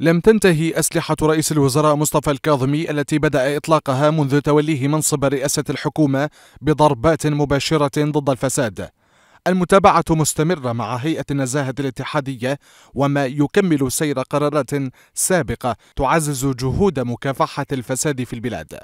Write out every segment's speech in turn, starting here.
لم تنتهي أسلحة رئيس الوزراء مصطفى الكاظمي التي بدأ إطلاقها منذ توليه منصب رئاسة الحكومة بضربات مباشرة ضد الفساد. المتابعة مستمرة مع هيئة النزاهة الاتحادية وما يكمل سير قرارات سابقة تعزز جهود مكافحة الفساد في البلاد.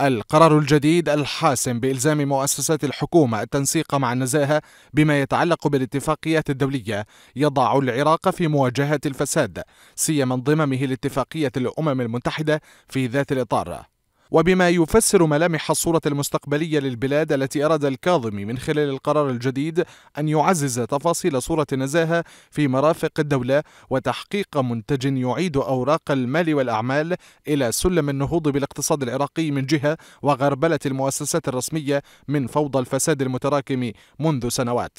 القرار الجديد الحاسم بإلزام مؤسسات الحكومة التنسيق مع النزاهة بما يتعلق بالاتفاقيات الدولية يضع العراق في مواجهة الفساد سيما انضمامه لاتفاقية الأمم المتحدة في ذات الإطار وبما يفسر ملامح الصورة المستقبلية للبلاد التي أراد الكاظمي من خلال القرار الجديد أن يعزز تفاصيل صورة النزاهة في مرافق الدولة وتحقيق منتج يعيد أوراق المال والأعمال إلى سلم النهوض بالاقتصاد العراقي من جهة وغربلة المؤسسات الرسمية من فوضى الفساد المتراكم منذ سنوات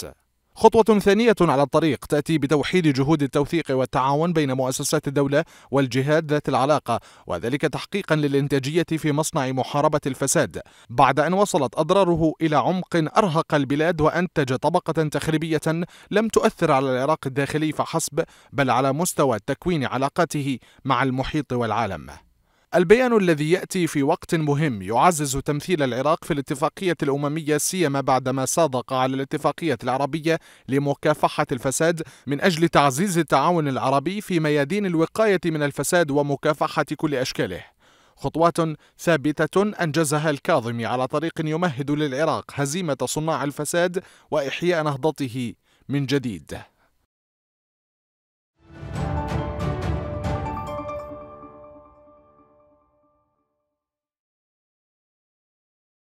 خطوة ثانية على الطريق تأتي بتوحيد جهود التوثيق والتعاون بين مؤسسات الدولة والجهات ذات العلاقة وذلك تحقيقا للإنتاجية في مصنع محاربة الفساد بعد أن وصلت أضراره إلى عمق أرهق البلاد وأنتج طبقة تخريبية لم تؤثر على العراق الداخلي فحسب بل على مستوى تكوين علاقاته مع المحيط والعالم البيان الذي يأتي في وقت مهم يعزز تمثيل العراق في الاتفاقية الأممية سيما بعدما صادق على الاتفاقية العربية لمكافحة الفساد من أجل تعزيز التعاون العربي في ميادين الوقاية من الفساد ومكافحة كل أشكاله خطوات ثابتة أنجزها الكاظمي على طريق يمهد للعراق هزيمة صناع الفساد وإحياء نهضته من جديد